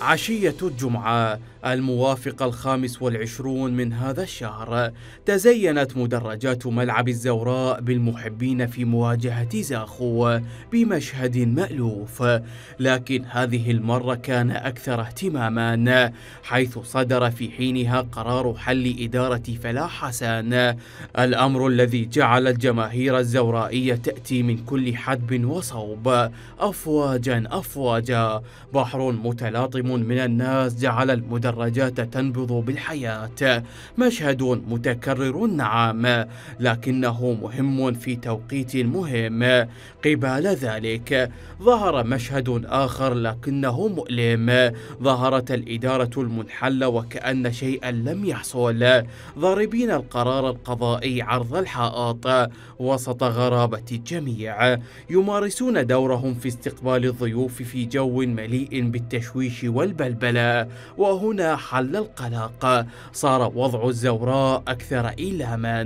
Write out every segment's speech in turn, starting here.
عشية الجمعة الموافقة الخامس والعشرون من هذا الشهر تزينت مدرجات ملعب الزوراء بالمحبين في مواجهة زاخو بمشهد مألوف لكن هذه المرة كان أكثر اهتماما حيث صدر في حينها قرار حل إدارة فلاح حسان الأمر الذي جعل الجماهير الزورائية تأتي من كل حدب وصوب أفواجا أفواجا بحر متلاطم من الناس جعل المدرجات تنبض بالحياة مشهد متكرر نعم لكنه مهم في توقيت مهم قبال ذلك ظهر مشهد آخر لكنه مؤلم ظهرت الإدارة المنحلة وكأن شيئا لم يحصل ضاربين القرار القضائي عرض الحائط وسط غرابة الجميع يمارسون دورهم في استقبال الضيوف في جو مليء بالتشويش و والبلبلة وهنا حل القلق صار وضع الزوراء أكثر إيلاما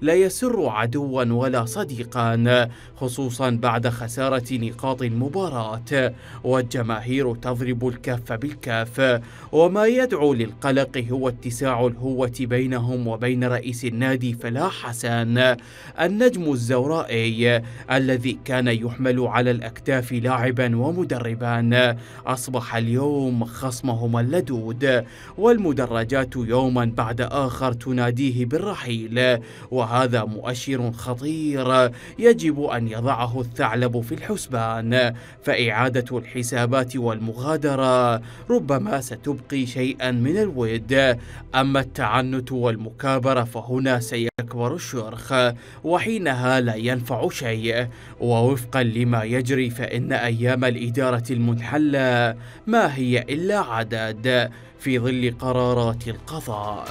لا يسر عدوا ولا صديقا خصوصا بعد خسارة نقاط المباراة والجماهير تضرب الكف بالكاف وما يدعو للقلق هو اتساع الهوة بينهم وبين رئيس النادي فلاح حسن النجم الزورائي الذي كان يحمل على الأكتاف لاعبا ومدربا أصبح اليوم يوم خصمهما اللدود والمدرجات يوما بعد آخر تناديه بالرحيل وهذا مؤشر خطير يجب أن يضعه الثعلب في الحسبان فإعادة الحسابات والمغادرة ربما ستبقي شيئا من الود أما التعنت والمكابرة فهنا سيكبر الشرخ وحينها لا ينفع شيء ووفقا لما يجري فإن أيام الإدارة المنحلة ما هي إلا عدد في ظل قرارات القضاء